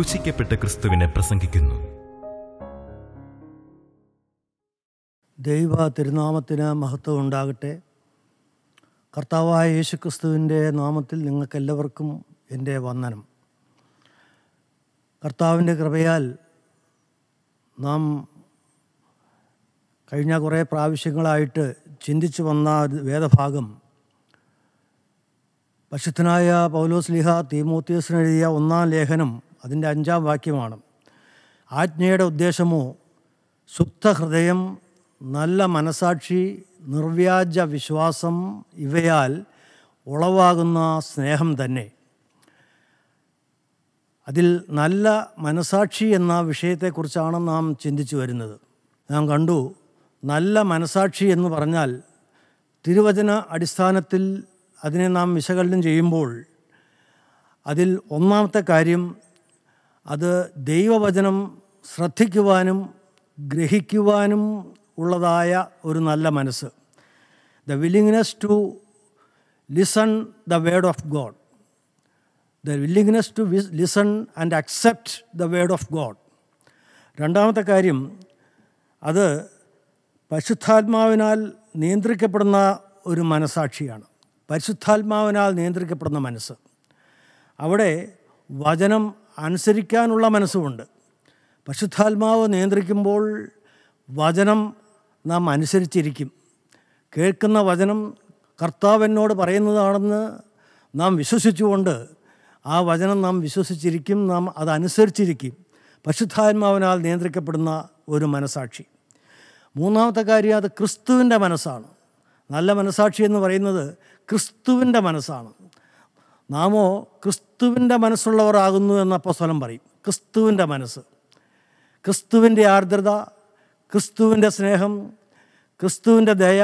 ക്രൂശിക്കപ്പെട്ട ക്രിസ്തുവിനെ പ്രസംഗിക്കുന്നു ദൈവ തിരുനാമത്തിന് മഹത്വം ഉണ്ടാകട്ടെ കർത്താവായ യേശുക്രിസ്തുവിൻ്റെ നാമത്തിൽ നിങ്ങൾക്കെല്ലാവർക്കും എൻ്റെ വന്ദനം കർത്താവിൻ്റെ കൃപയാൽ നാം കഴിഞ്ഞ കുറേ പ്രാവശ്യങ്ങളായിട്ട് ചിന്തിച്ചു വന്ന വേദഭാഗം പശുദ്ധനായ പൗലോസ് ലിഹ തീമൂത്തിയസിനെഴുതിയ ഒന്നാം ലേഖനം അതിൻ്റെ അഞ്ചാം വാക്യമാണ് ആജ്ഞയുടെ ഉദ്ദേശമോ ഹൃദയം നല്ല മനസാക്ഷി നിർവ്യാജ വിശ്വാസം ഇവയാൽ ഉളവാകുന്ന സ്നേഹം തന്നെ അതിൽ നല്ല മനസാക്ഷി എന്ന വിഷയത്തെക്കുറിച്ചാണ് നാം ചിന്തിച്ചു വരുന്നത് നാം കണ്ടു നല്ല മനസാക്ഷി എന്ന് പറഞ്ഞാൽ തിരുവചന അടിസ്ഥാനത്തിൽ അതിനെ നാം വിശകലനം ചെയ്യുമ്പോൾ അതിൽ ഒന്നാമത്തെ കാര്യം അത് ദൈവവചനം ശ്രദ്ധിക്കുവാനും ഗ്രഹിക്കുവാനും ഉള്ളതായ ഒരു നല്ല മനസ്സ് the willingness to listen the word of God the willingness to listen and accept the word of God രണ്ടാമത്തെ കാര്യം അത് പരിശുദ്ധാത്മാവിനാൽ നിയന്ത്രിക്കപ്പെടുന്ന ഒരു മനസാക്ഷിയാണ് പരിശുദ്ധാത്മാവിനാൽ നിയന്ത്രിക്കപ്പെടുന്ന മനസ്സ് അവിടെ വചനം അനുസരിക്കാനുള്ള മനസ്സുമുണ്ട് പരിശുദ്ധാത്മാവ് നിയന്ത്രിക്കുമ്പോൾ വചനം നാം അനുസരിച്ചിരിക്കും കേൾക്കുന്ന വചനം കർത്താവെന്നോട് പറയുന്നതാണെന്ന് നാം വിശ്വസിച്ചുകൊണ്ട് ആ വചനം നാം വിശ്വസിച്ചിരിക്കും നാം അതനുസരിച്ചിരിക്കും പരിശുദ്ധാത്മാവിനാൽ നിയന്ത്രിക്കപ്പെടുന്ന ഒരു മനസാക്ഷി മൂന്നാമത്തെ കാര്യം അത് ക്രിസ്തുവിൻ്റെ മനസ്സാണ് നല്ല മനസാക്ഷി എന്ന് പറയുന്നത് ക്രിസ്തുവിൻ്റെ മനസ്സാണ് നാമോ ക്രിസ്തുവിൻ്റെ മനസ്സുള്ളവരാകുന്നു എന്ന് അപ്പോസ്വലം പറയും ക്രിസ്തുവിൻ്റെ മനസ്സ് ക്രിസ്തുവിൻ്റെ ആർദ്രത ക്രിസ്തുവിൻ്റെ സ്നേഹം ക്രിസ്തുവിൻ്റെ ദയ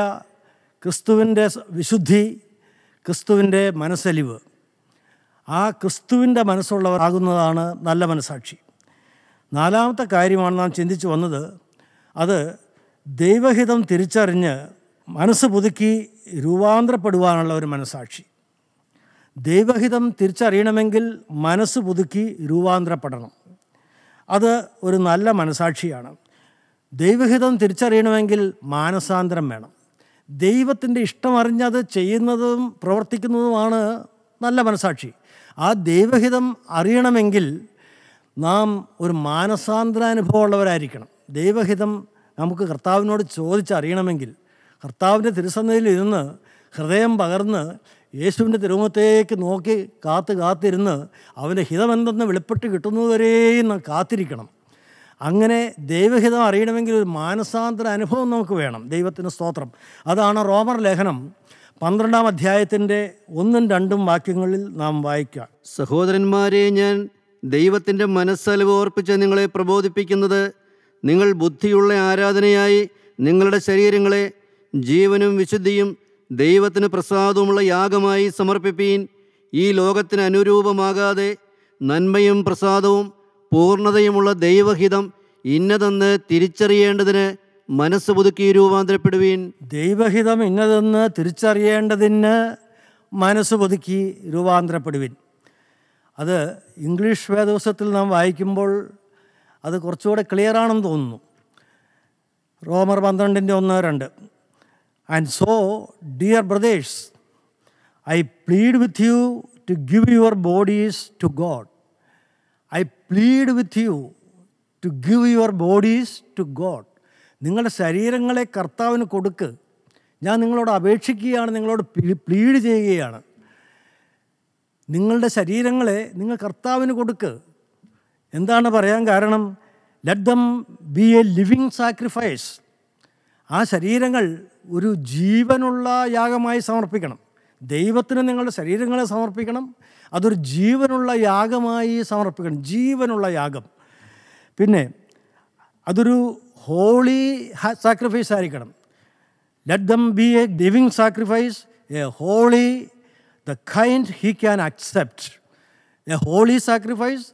ക്രിസ്തുവിൻ്റെ വിശുദ്ധി ക്രിസ്തുവിൻ്റെ മനസ്സലിവ് ആ ക്രിസ്തുവിൻ്റെ മനസ്സുള്ളവരാകുന്നതാണ് നല്ല മനസാക്ഷി നാലാമത്തെ കാര്യമാണ് നാം ചിന്തിച്ചു വന്നത് അത് ദൈവഹിതം തിരിച്ചറിഞ്ഞ് മനസ്സ് പുതുക്കി രൂപാന്തരപ്പെടുവാനുള്ള ഒരു മനസാക്ഷി ദൈവഹിതം തിരിച്ചറിയണമെങ്കിൽ മനസ്സ് പുതുക്കി രൂപാന്തരപ്പെടണം അത് ഒരു നല്ല മനസാക്ഷിയാണ് ദൈവഹിതം തിരിച്ചറിയണമെങ്കിൽ മാനസാന്തരം വേണം ദൈവത്തിൻ്റെ ഇഷ്ടമറിഞ്ഞത് ചെയ്യുന്നതും പ്രവർത്തിക്കുന്നതുമാണ് നല്ല മനസാക്ഷി ആ ദൈവഹിതം അറിയണമെങ്കിൽ നാം ഒരു മാനസാന്തരാനുഭവമുള്ളവരായിരിക്കണം ദൈവഹിതം നമുക്ക് കർത്താവിനോട് ചോദിച്ചറിയണമെങ്കിൽ കർത്താവിൻ്റെ തിരുസന്നിധിയിൽ ഇരുന്ന് ഹൃദയം പകർന്ന് യേശുവിൻ്റെ തിരുമുഖത്തേക്ക് നോക്കി കാത്ത് കാത്തിരുന്ന് അവൻ്റെ ഹിതമെന്തെന്ന് വെളിപ്പെട്ട് കിട്ടുന്നതുവരെയും കാത്തിരിക്കണം അങ്ങനെ ദൈവഹിതം അറിയണമെങ്കിൽ ഒരു മാനസാന്തര അനുഭവം നമുക്ക് വേണം ദൈവത്തിൻ്റെ സ്തോത്രം അതാണ് റോമർ ലേഖനം പന്ത്രണ്ടാം അധ്യായത്തിൻ്റെ ഒന്നും രണ്ടും വാക്യങ്ങളിൽ നാം വായിക്കുക സഹോദരന്മാരെ ഞാൻ ദൈവത്തിൻ്റെ മനസ്സലവ് ഓർപ്പിച്ച് നിങ്ങളെ പ്രബോധിപ്പിക്കുന്നത് നിങ്ങൾ ബുദ്ധിയുള്ള ആരാധനയായി നിങ്ങളുടെ ശരീരങ്ങളെ ജീവനും വിശുദ്ധിയും ദൈവത്തിന് പ്രസാദമുള്ള യാഗമായി സമർപ്പിപ്പീൻ ഈ ലോകത്തിന് അനുരൂപമാകാതെ നന്മയും പ്രസാദവും പൂർണ്ണതയുമുള്ള ദൈവഹിതം ഇന്നതെന്ന് തിരിച്ചറിയേണ്ടതിന് മനസ്സ് പുതുക്കി രൂപാന്തരപ്പെടുവീൻ ദൈവഹിതം ഇന്നതെന്ന് തിരിച്ചറിയേണ്ടതിന് മനസ്സ് പുതുക്കി രൂപാന്തരപ്പെടുവിൻ അത് ഇംഗ്ലീഷ് വേദവസത്തിൽ നാം വായിക്കുമ്പോൾ അത് കുറച്ചുകൂടെ ക്ലിയറാണെന്ന് തോന്നുന്നു റോമർ പന്ത്രണ്ടിൻ്റെ ഒന്ന് രണ്ട് and so dear brothers I plead with you to give your bodies to God I plead with you to give your bodies to God നിങ്ങളുടെ ശരീരങ്ങളെ കർത്താവിന് കൊടുക്ക് ഞാൻ നിങ്ങളോട് അപേക്ഷിക്കുകയാണ് നിങ്ങളോട് പ്ലീഡ് ചെയ്യുകയാണ് നിങ്ങളുടെ ശരീരങ്ങളെ നിങ്ങൾ കർത്താവിന് കൊടുക്ക് എന്താണ് പറയാൻ കാരണം let them be a living sacrifice ആ ശരീരങ്ങൾ ഒരു ജീവനുള്ള യാഗമായി സമർപ്പിക്കണം ദൈവത്തിന് നിങ്ങളുടെ ശരീരങ്ങളെ സമർപ്പിക്കണം അതൊരു ജീവനുള്ള യാഗമായി സമർപ്പിക്കണം ജീവനുള്ള യാഗം പിന്നെ അതൊരു ഹോളി സാക്രിഫൈസ് ആയിരിക്കണം let them be a living sacrifice a holy the kind he can accept a holy sacrifice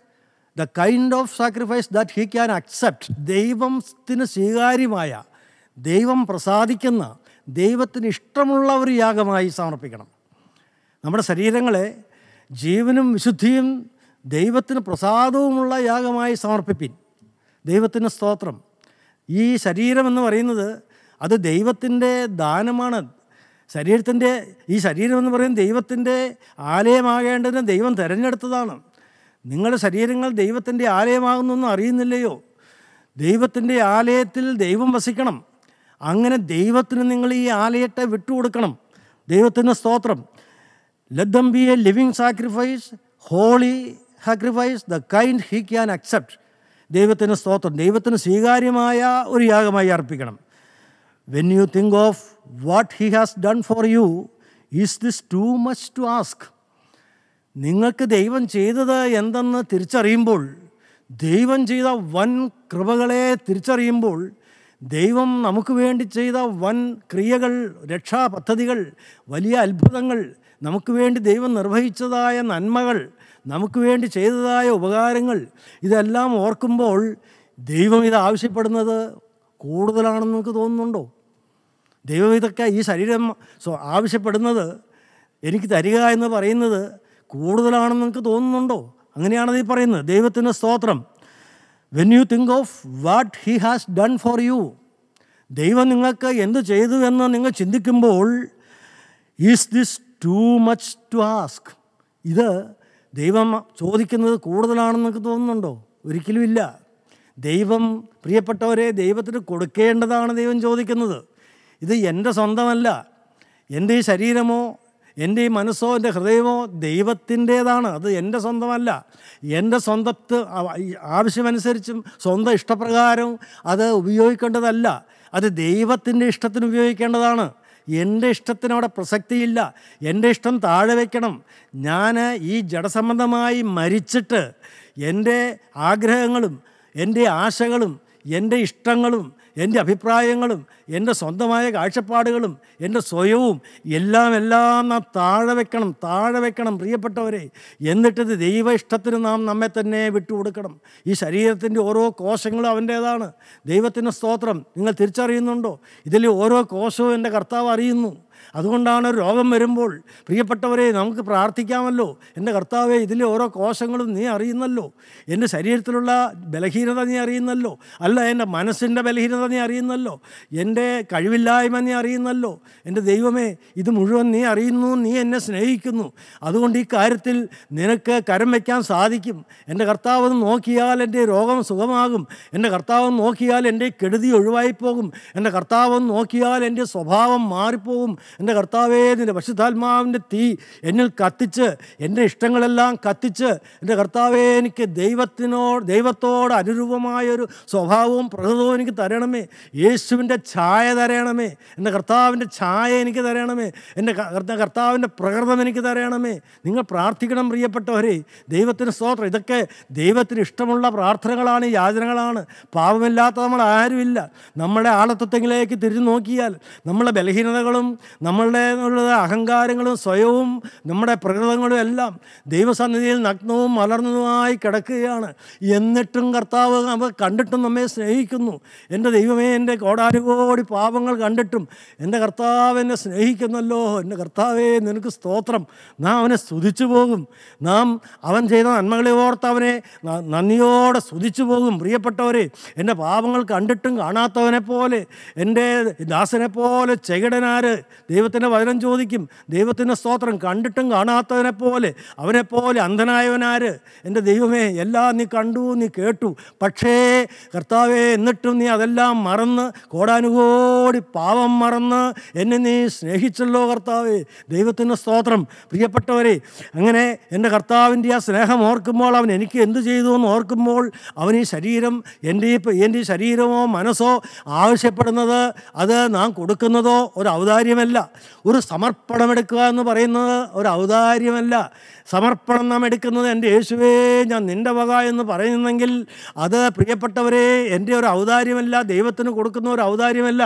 the kind of sacrifice that he can accept ദൈവത്തിന് സ്വീകാര്യമായ ദൈവം പ്രസാദിക്കുന്ന ദൈവത്തിന് ഇഷ്ടമുള്ള ഒരു യാഗമായി സമർപ്പിക്കണം നമ്മുടെ ശരീരങ്ങളെ ജീവനും വിശുദ്ധിയും ദൈവത്തിന് പ്രസാദവുമുള്ള യാഗമായി സമർപ്പിപ്പിൻ ദൈവത്തിൻ്റെ സ്തോത്രം ഈ ശരീരം എന്ന് പറയുന്നത് അത് ദൈവത്തിൻ്റെ ദാനമാണ് ശരീരത്തിൻ്റെ ഈ ശരീരം എന്ന് പറയുന്നത് ദൈവത്തിൻ്റെ ആലയമാകേണ്ടതിന് ദൈവം തിരഞ്ഞെടുത്തതാണ് നിങ്ങളുടെ ശരീരങ്ങൾ ദൈവത്തിൻ്റെ ആലയമാകുന്നൊന്നും അറിയുന്നില്ലയോ ദൈവത്തിൻ്റെ ആലയത്തിൽ ദൈവം വസിക്കണം അങ്ങനെ ദൈവത്തിന് നിങ്ങൾ ഈ ആലയത്തെ വിട്ടുകൊടുക്കണം ദൈവത്തിന് സ്തോത്രം let them be a living sacrifice holy sacrifice the kind he can accept ദൈവത്തിന് സ്തോത്രം ദൈവത്തിന് സ്വീകാര്യമായ ഒരു യാഗമായി അർപ്പിക്കണം when you think of what he has done for you is this too much to ask നിങ്ങൾക്ക് ദൈവം ചെയ്തത് എന്തെന്ന് തിരിച്ചറിയുമ്പോൾ ദൈവം ചെയ്ത വൻ കൃപകളെ തിരിച്ചറിയുമ്പോൾ ദൈവം നമുക്ക് വേണ്ടി ചെയ്ത വൻ ക്രിയകൾ രക്ഷാ പദ്ധതികൾ വലിയ അത്ഭുതങ്ങൾ നമുക്ക് വേണ്ടി ദൈവം നിർവഹിച്ചതായ നന്മകൾ നമുക്ക് വേണ്ടി ചെയ്തതായ ഉപകാരങ്ങൾ ഇതെല്ലാം ഓർക്കുമ്പോൾ ദൈവം ഇത് ആവശ്യപ്പെടുന്നത് കൂടുതലാണെന്ന് നമുക്ക് തോന്നുന്നുണ്ടോ ദൈവം ഇതൊക്കെ ഈ ശരീരം ആവശ്യപ്പെടുന്നത് എനിക്ക് തരിക എന്ന് പറയുന്നത് കൂടുതലാണെന്ന് നിങ്ങൾക്ക് തോന്നുന്നുണ്ടോ അങ്ങനെയാണത് ഈ പറയുന്നത് ദൈവത്തിൻ്റെ സ്തോത്രം when you think of what he has done for you ദൈവം നിങ്ങൾക്ക് എന്ത് ചെയ്തു എന്ന് നിങ്ങൾ ചിന്തിക്കുമ്പോൾ is this too much to ask ഇത് ദൈവം ചോദിക്കുന്നത് കൂടുതലാണെന്ന് നിങ്ങൾക്ക് തോന്നുന്നുണ്ടോ ഒരിക്കലും ഇല്ല ദൈവം പ്രിയപ്പെട്ടവരെ ദൈവത്തിന് കൊടുക്കേണ്ടതാണ് ദൈവം ചോദിക്കുന്നത് ഇത് എൻ്റെ സ്വന്തമല്ല എൻ്റെ ഈ ശരീരമോ എൻ്റെ ഈ മനസ്സോ എൻ്റെ ഹൃദയമോ ദൈവത്തിൻ്റേതാണ് അത് എൻ്റെ സ്വന്തമല്ല എൻ്റെ സ്വന്തത്ത് ആവശ്യമനുസരിച്ചും സ്വന്തം ഇഷ്ടപ്രകാരവും അത് ഉപയോഗിക്കേണ്ടതല്ല അത് ദൈവത്തിൻ്റെ ഇഷ്ടത്തിന് ഉപയോഗിക്കേണ്ടതാണ് എൻ്റെ ഇഷ്ടത്തിനവിടെ പ്രസക്തിയില്ല എൻ്റെ ഇഷ്ടം താഴെ വയ്ക്കണം ഞാൻ ഈ ജഡസംബന്ധമായി മരിച്ചിട്ട് എൻ്റെ ആഗ്രഹങ്ങളും എൻ്റെ ആശകളും എൻ്റെ ഇഷ്ടങ്ങളും എൻ്റെ അഭിപ്രായങ്ങളും എൻ്റെ സ്വന്തമായ കാഴ്ചപ്പാടുകളും എൻ്റെ സ്വയവും എല്ലാം എല്ലാം നാം താഴെ വെക്കണം താഴെ വെക്കണം പ്രിയപ്പെട്ടവരെ എന്നിട്ടത് ദൈവ ഇഷ്ടത്തിന് നാം നമ്മെ തന്നെ വിട്ടുകൊടുക്കണം ഈ ശരീരത്തിൻ്റെ ഓരോ കോശങ്ങളും അവൻ്റേതാണ് ദൈവത്തിൻ്റെ സ്തോത്രം നിങ്ങൾ തിരിച്ചറിയുന്നുണ്ടോ ഇതിലെ ഓരോ കോശവും എൻ്റെ കർത്താവ് അറിയുന്നു അതുകൊണ്ടാണ് രോഗം വരുമ്പോൾ പ്രിയപ്പെട്ടവരെ നമുക്ക് പ്രാർത്ഥിക്കാമല്ലോ എൻ്റെ കർത്താവെ ഇതിലെ ഓരോ കോശങ്ങളും നീ അറിയുന്നല്ലോ എൻ്റെ ശരീരത്തിലുള്ള ബലഹീനത നീ അറിയുന്നല്ലോ അല്ല എൻ്റെ മനസ്സിൻ്റെ ബലഹീനത നീ അറിയുന്നല്ലോ എൻ്റെ കഴിവില്ലായ്മ നീ അറിയുന്നല്ലോ എൻ്റെ ദൈവമേ ഇത് മുഴുവൻ നീ അറിയുന്നു നീ എന്നെ സ്നേഹിക്കുന്നു അതുകൊണ്ട് ഈ കാര്യത്തിൽ നിനക്ക് കരം വയ്ക്കാൻ സാധിക്കും എൻ്റെ കർത്താവ് നോക്കിയാൽ എൻ്റെ രോഗം സുഖമാകും എൻ്റെ കർത്താവ് നോക്കിയാൽ എൻ്റെ കെടുതി ഒഴിവായി പോകും എൻ്റെ കർത്താവ് നോക്കിയാൽ എൻ്റെ സ്വഭാവം മാറിപ്പോകും എൻ്റെ കർത്താവേ നിൻ്റെ പശുദ്ധാത്മാവിൻ്റെ തീ എന്നിൽ കത്തിച്ച് എൻ്റെ ഇഷ്ടങ്ങളെല്ലാം കത്തിച്ച് എൻ്റെ കർത്താവേ എനിക്ക് ദൈവത്തിനോട് ദൈവത്തോട് അനുരൂപമായൊരു സ്വഭാവവും പ്രകൃതവും എനിക്ക് തരണമേ യേശുവിൻ്റെ ഛായ തരണമേ എൻ്റെ കർത്താവിൻ്റെ ഛായ എനിക്ക് തരണമേ എൻ്റെ കർത്താവിൻ്റെ പ്രകൃതം എനിക്ക് തരണമേ നിങ്ങൾ പ്രാർത്ഥിക്കണം പ്രിയപ്പെട്ടവരെ ദൈവത്തിന് സ്തോത്രം ഇതൊക്കെ ദൈവത്തിന് ഇഷ്ടമുള്ള പ്രാർത്ഥനകളാണ് യാചനകളാണ് പാപമില്ലാത്ത നമ്മൾ ആരുമില്ല നമ്മുടെ ആളത്വത്തെങ്കിലേക്ക് തിരിഞ്ഞു നോക്കിയാൽ നമ്മളെ ബലഹീനതകളും നമ്മളുടെ അഹങ്കാരങ്ങളും സ്വയവും നമ്മുടെ പ്രകൃതങ്ങളും എല്ലാം ദൈവസന്നിധിയിൽ നഗ്നവും മലർന്നതുമായി കിടക്കുകയാണ് എന്നിട്ടും കർത്താവ് നമ്മൾ കണ്ടിട്ടും നമ്മെ സ്നേഹിക്കുന്നു എൻ്റെ ദൈവമേ എൻ്റെ കോടാനുകോടി പാപങ്ങൾ കണ്ടിട്ടും എൻ്റെ കർത്താവ് എന്നെ സ്നേഹിക്കുന്നല്ലോ എൻ്റെ കർത്താവേ നിനക്ക് സ്തോത്രം നാം അവനെ സ്തുതിച്ചു പോകും നാം അവൻ ചെയ്ത നന്മകളെ ഓർത്ത് അവനെ നന്ദിയോടെ സ്തുതിച്ചു പോകും പ്രിയപ്പെട്ടവരെ എൻ്റെ പാപങ്ങൾ കണ്ടിട്ടും കാണാത്തവനെ പോലെ എൻ്റെ ദാസനെ പോലെ ചെകിടനാര് ദൈവത്തിൻ്റെ വചനം ചോദിക്കും ദൈവത്തിൻ്റെ സ്തോത്രം കണ്ടിട്ടും കാണാത്തതിനെ പോലെ അവനെപ്പോലെ അന്ധനായവനാര് എൻ്റെ ദൈവമേ എല്ലാം നീ കണ്ടു നീ കേട്ടു പക്ഷേ കർത്താവേ എന്നിട്ടും നീ അതെല്ലാം മറന്ന് കോടാനുകോടി പാവം മറന്ന് എന്നെ നീ സ്നേഹിച്ചല്ലോ കർത്താവേ ദൈവത്തിൻ്റെ സ്തോത്രം പ്രിയപ്പെട്ടവരെ അങ്ങനെ എൻ്റെ കർത്താവിൻ്റെ ആ സ്നേഹം ഓർക്കുമ്പോൾ അവൻ എനിക്ക് എന്ത് ചെയ്തു എന്ന് ഓർക്കുമ്പോൾ അവൻ ഈ ശരീരം എൻ്റെ ഈ എൻ്റെ ശരീരമോ മനസ്സോ ആവശ്യപ്പെടുന്നത് അത് നാം കൊടുക്കുന്നതോ ഒരു ഔദാര്യമല്ല ഒരു സമർപ്പണമെടുക്കുക എന്ന് പറയുന്നത് ഒരു ഔദാര്യമല്ല സമർപ്പണം നാം എടുക്കുന്നത് എൻ്റെ യേശുവേ ഞാൻ നിൻ്റെ വക എന്ന് പറയുന്നെങ്കിൽ അത് പ്രിയപ്പെട്ടവരെ എൻ്റെ ഒരു ഔദാര്യമല്ല ദൈവത്തിന് കൊടുക്കുന്ന ഒരു ഔദാര്യമല്ല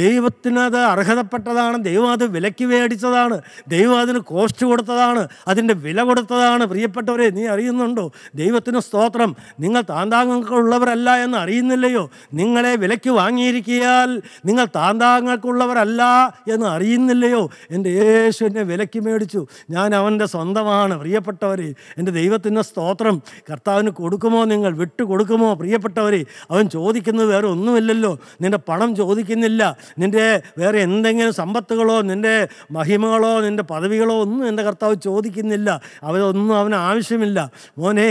ദൈവത്തിനത് അർഹതപ്പെട്ടതാണ് ദൈവം അത് വിലയ്ക്ക് മേടിച്ചതാണ് ദൈവം അതിന് കോസ്റ്റ് കൊടുത്തതാണ് അതിൻ്റെ വില കൊടുത്തതാണ് പ്രിയപ്പെട്ടവരെ നീ അറിയുന്നുണ്ടോ ദൈവത്തിന് സ്തോത്രം നിങ്ങൾ താന്താങ്ങൾക്കുള്ളവരല്ല എന്ന് അറിയുന്നില്ലയോ നിങ്ങളെ വിലയ്ക്ക് വാങ്ങിയിരിക്കിയാൽ നിങ്ങൾ താന്താങ്ങൾക്കുള്ളവരല്ല എന്ന് അറിയുന്നില്ലയോ എൻ്റെ യേശു എന്നെ വിലയ്ക്ക് മേടിച്ചു ഞാൻ അവൻ്റെ സ്വന്തമാണ് പ്രിയപ്പെട്ടവരെ എൻ്റെ ദൈവത്തിൻ്റെ സ്തോത്രം കർത്താവിന് കൊടുക്കുമോ നിങ്ങൾ വിട്ടു കൊടുക്കുമോ പ്രിയപ്പെട്ടവരെ അവൻ ചോദിക്കുന്നത് വേറെ ഒന്നുമില്ലല്ലോ നിൻ്റെ പണം ചോദിക്കുന്നില്ല നിൻ്റെ വേറെ എന്തെങ്കിലും സമ്പത്തുകളോ നിൻ്റെ മഹിമകളോ നിൻ്റെ പദവികളോ ഒന്നും എൻ്റെ കർത്താവ് ചോദിക്കുന്നില്ല അവരൊന്നും അവന് ആവശ്യമില്ല മോനെ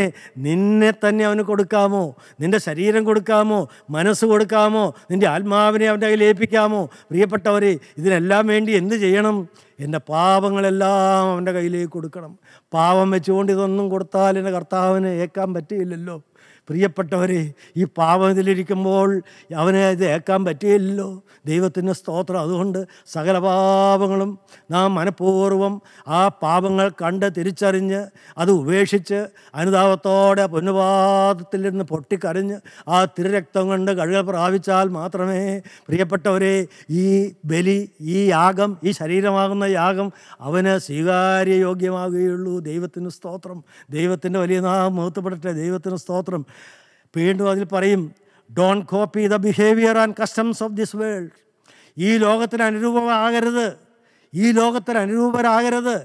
നിന്നെ തന്നെ അവന് കൊടുക്കാമോ നിൻ്റെ ശരീരം കൊടുക്കാമോ മനസ്സ് കൊടുക്കാമോ നിൻ്റെ ആത്മാവിനെ അവൻ്റെ കയ്യിൽ ഏൽപ്പിക്കാമോ പ്രിയപ്പെട്ടവർ ഇതിനെല്ലാം വേണ്ടി എന്ത് ചെയ്യണം എൻ്റെ പാപങ്ങളെല്ലാം അവൻ്റെ കയ്യിലേക്ക് കൊടുക്കണം പാപം വെച്ചുകൊണ്ട് ഇതൊന്നും കൊടുത്താൽ എൻ്റെ കർത്താവിന് ഏക്കാൻ പറ്റിയില്ലല്ലോ പ്രിയപ്പെട്ടവരെ ഈ പാപത്തിലിരിക്കുമ്പോൾ അവനെ ഇത് ഏക്കാൻ പറ്റിയില്ലല്ലോ ദൈവത്തിൻ്റെ സ്തോത്രം അതുകൊണ്ട് സകല പാപങ്ങളും നാം മനഃപൂർവ്വം ആ പാപങ്ങൾ കണ്ട് തിരിച്ചറിഞ്ഞ് അത് ഉപേക്ഷിച്ച് അനുതാപത്തോടെ പുനപാതത്തിൽ നിന്ന് പൊട്ടിക്കരഞ്ഞ് ആ തിരുരക്തം കൊണ്ട് കഴുകൽ പ്രാപിച്ചാൽ മാത്രമേ പ്രിയപ്പെട്ടവരെ ഈ ബലി ഈ യാഗം ഈ ശരീരമാകുന്ന യാഗം അവന് സ്വീകാര്യയോഗ്യമാകുകയുള്ളൂ ദൈവത്തിൻ്റെ സ്തോത്രം ദൈവത്തിൻ്റെ വലിയ നാം മുഹത്തപ്പെടട്ടെ ദൈവത്തിൻ്റെ സ്തോത്രം വീണ്ടും അതിൽ പറയും don't copy the behaviour and customs of this world ഈ ലോകത്തിന് അനുരൂപമാകരുത് ഈ ലോകത്തിന് അനുരൂപരാകരുത്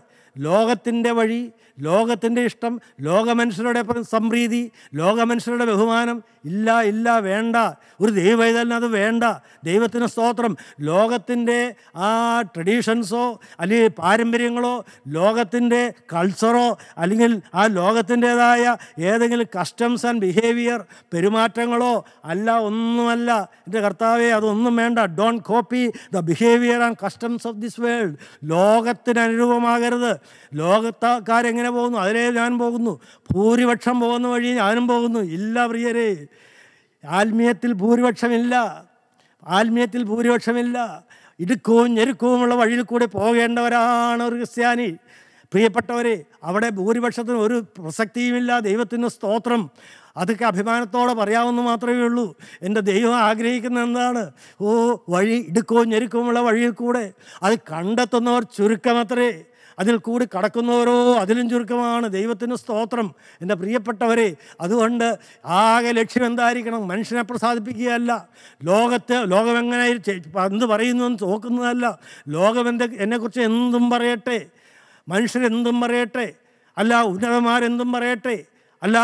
ലോകത്തിൻ്റെ വഴി ലോകത്തിൻ്റെ ഇഷ്ടം ലോകമനുഷ്യരുടെ സംപ്രീതി ലോകമനുഷ്യരുടെ ബഹുമാനം ഇല്ല ഇല്ല വേണ്ട ഒരു ദൈവവൈതലിന് അത് വേണ്ട ദൈവത്തിന് സ്തോത്രം ലോകത്തിൻ്റെ ആ ട്രഡീഷൻസോ അല്ലെങ്കിൽ പാരമ്പര്യങ്ങളോ ലോകത്തിൻ്റെ കൾച്ചറോ അല്ലെങ്കിൽ ആ ലോകത്തിൻ്റേതായ ഏതെങ്കിലും കസ്റ്റംസ് ആൻഡ് ബിഹേവിയർ പെരുമാറ്റങ്ങളോ അല്ല ഒന്നുമല്ല എൻ്റെ കർത്താവെ അതൊന്നും വേണ്ട don't copy the behaviour and customs of this world ലോകത്തിന് അനുരൂപമാകരുത് ലോകത്താക്കാരെങ്ങനെ ഇങ്ങനെ പോകുന്നു അതിലേ ഞാൻ പോകുന്നു ഭൂരിപക്ഷം പോകുന്ന വഴി ഞാനും പോകുന്നു ഇല്ല പ്രിയരെ ആത്മീയത്തിൽ ഭൂരിപക്ഷമില്ല ആത്മീയത്തിൽ ഭൂരിപക്ഷമില്ല ഇടുക്കവും ഞെരുക്കവുമുള്ള വഴിയിൽ കൂടെ പോകേണ്ടവരാണ് ഒരു ക്രിസ്ത്യാനി പ്രിയപ്പെട്ടവരെ അവിടെ ഭൂരിപക്ഷത്തിന് ഒരു പ്രസക്തിയുമില്ല ദൈവത്തിൻ്റെ സ്തോത്രം അതൊക്കെ അഭിമാനത്തോടെ പറയാമെന്ന് മാത്രമേ ഉള്ളൂ എൻ്റെ ദൈവം ആഗ്രഹിക്കുന്ന എന്താണ് ഓ വഴി ഇടുക്കവും ഞെരുക്കവുമുള്ള വഴിയിൽ കൂടെ അത് കണ്ടെത്തുന്നവർ ചുരുക്കമത്രേ അതിൽ കൂടി കടക്കുന്നവരോ അതിലും ചുരുക്കമാണ് ദൈവത്തിന് സ്തോത്രം എൻ്റെ പ്രിയപ്പെട്ടവരെ അതുകൊണ്ട് ആകെ ലക്ഷ്യം എന്തായിരിക്കണം മനുഷ്യനെ പ്രസാദിപ്പിക്കുകയല്ല ലോകത്തെ ലോകമെങ്ങനെ എന്ത് പറയുന്നു എന്ന് നോക്കുന്നതല്ല ലോകം എൻ്റെ എന്നെക്കുറിച്ച് എന്തും പറയട്ടെ മനുഷ്യരെന്തും പറയട്ടെ അല്ല ഉന്നതന്മാരെന്തും പറയട്ടെ അല്ല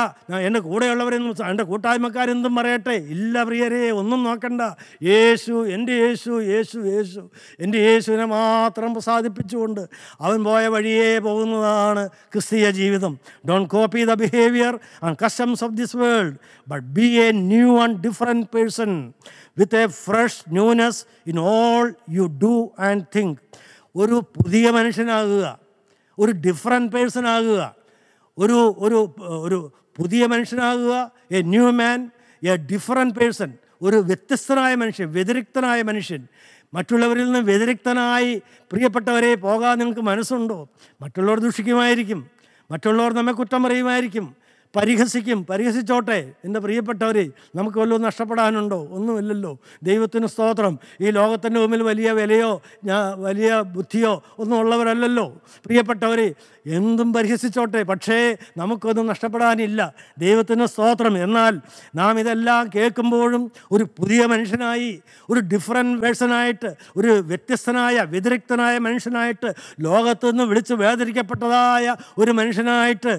എൻ്റെ കൂടെയുള്ളവരെന്നും എൻ്റെ കൂട്ടായ്മക്കാരെന്തും പറയട്ടെ ഇല്ല പ്രിയരെ ഒന്നും നോക്കണ്ട യേശു എൻ്റെ യേശു യേശു യേശു എൻ്റെ യേശുവിനെ മാത്രം പ്രസാദിപ്പിച്ചുകൊണ്ട് അവൻ പോയ വഴിയേ പോകുന്നതാണ് ക്രിസ്തീയ ജീവിതം don't copy the behaviour and customs of this world but be a new and different person with a fresh newness in all you do and think ഒരു പുതിയ മനുഷ്യനാകുക ഒരു ഡിഫറെൻറ്റ് പേഴ്സൺ ആകുക ഒരു ഒരു ഒരു പുതിയ മനുഷ്യനാകുക a new man a different person ഒരു വ്യത്യസ്തനായ മനുഷ്യൻ വ്യതിരിക്തനായ മനുഷ്യൻ മറ്റുള്ളവരിൽ നിന്ന് വ്യതിരിക്തനായി പ്രിയപ്പെട്ടവരെ പോകാൻ നിങ്ങൾക്ക് മനസ്സുണ്ടോ മറ്റുള്ളവർ ദുഷിക്കുമായിരിക്കും മറ്റുള്ളവർ നമ്മെ കുറ്റം പറയുമായിരിക്കും പരിഹസിക്കും പരിഹസിച്ചോട്ടെ എൻ്റെ പ്രിയപ്പെട്ടവരെ നമുക്ക് വല്ലതും നഷ്ടപ്പെടാനുണ്ടോ ഒന്നുമില്ലല്ലോ ദൈവത്തിന് സ്തോത്രം ഈ ലോകത്തിൻ്റെ മുമ്പിൽ വലിയ വിലയോ ഞാൻ വലിയ ബുദ്ധിയോ ഒന്നും ഉള്ളവരല്ലല്ലോ പ്രിയപ്പെട്ടവരെ എന്തും പരിഹസിച്ചോട്ടെ പക്ഷേ നമുക്കൊന്നും നഷ്ടപ്പെടാനില്ല ദൈവത്തിന് സ്തോത്രം എന്നാൽ നാം ഇതെല്ലാം കേൾക്കുമ്പോഴും ഒരു പുതിയ മനുഷ്യനായി ഒരു ഡിഫറെൻറ്റ് പേഴ്സണായിട്ട് ഒരു വ്യത്യസ്തനായ വ്യതിരിക്തനായ മനുഷ്യനായിട്ട് ലോകത്തു നിന്ന് വിളിച്ച് വേദരിക്കപ്പെട്ടതായ ഒരു മനുഷ്യനായിട്ട്